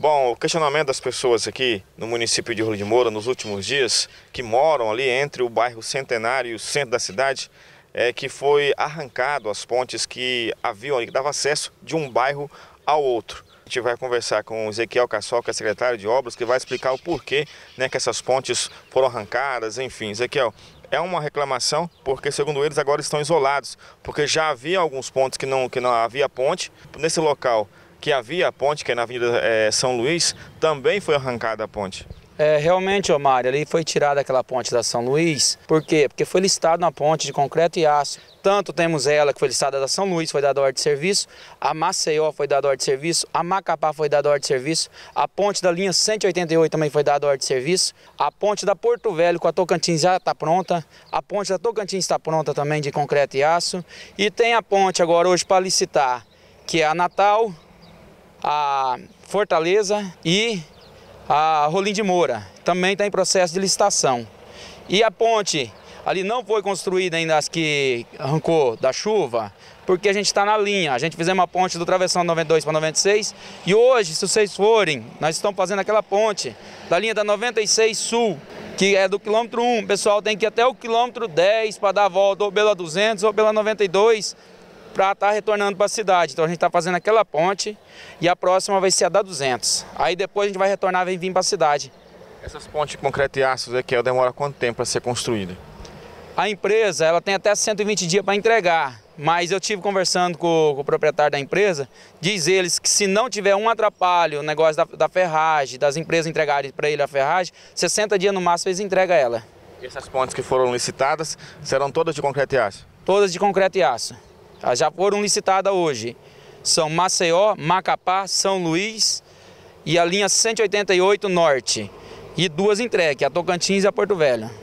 Bom, o questionamento das pessoas aqui no município de Rolo de Moura nos últimos dias, que moram ali entre o bairro Centenário e o centro da cidade, é que foi arrancado as pontes que haviam ali, que dava acesso de um bairro ao outro. A gente vai conversar com o Ezequiel Cassol, que é secretário de obras, que vai explicar o porquê né, que essas pontes foram arrancadas, enfim. Ezequiel, é uma reclamação, porque segundo eles agora estão isolados, porque já havia alguns pontos que não, que não havia ponte. Nesse local que havia a ponte, que é na Avenida é, São Luís, também foi arrancada a ponte. É, realmente, Omar, ali foi tirada aquela ponte da São Luís. Por quê? Porque foi listada uma ponte de concreto e aço. Tanto temos ela que foi listada da São Luís, foi dada ordem de serviço, a Maceió foi dada ordem de serviço, a Macapá foi dada ordem de serviço, a ponte da linha 188 também foi dada ordem de serviço, a ponte da Porto Velho com a Tocantins já está pronta, a ponte da Tocantins está pronta também de concreto e aço, e tem a ponte agora hoje para licitar, que é a Natal, a Fortaleza e a Rolim de Moura. Também está em processo de licitação. E a ponte ali não foi construída ainda as que arrancou da chuva, porque a gente está na linha. A gente fez uma ponte do travessão 92 para 96 e hoje, se vocês forem, nós estamos fazendo aquela ponte da linha da 96 Sul, que é do quilômetro 1. O pessoal tem que ir até o quilômetro 10 para dar a volta ou pela 200 ou pela 92 para estar tá retornando para a cidade. Então a gente está fazendo aquela ponte e a próxima vai ser a da 200. Aí depois a gente vai retornar e vir para a cidade. Essas pontes de concreto e aço, Ezequiel, demora quanto tempo para ser construída? A empresa ela tem até 120 dias para entregar, mas eu tive conversando com, com, o proprietário da empresa, diz eles que se não tiver um atrapalho, o negócio da, da ferragem, das empresas entregarem para ele a ferragem, 60 dias no máximo eles entregam ela. E essas pontes que foram licitadas serão todas de concreto e aço? Todas de concreto e aço. Elas já foram licitadas hoje. São Maceió, Macapá, São Luís e a linha 188 Norte. E duas entregues, a Tocantins e a Porto Velho.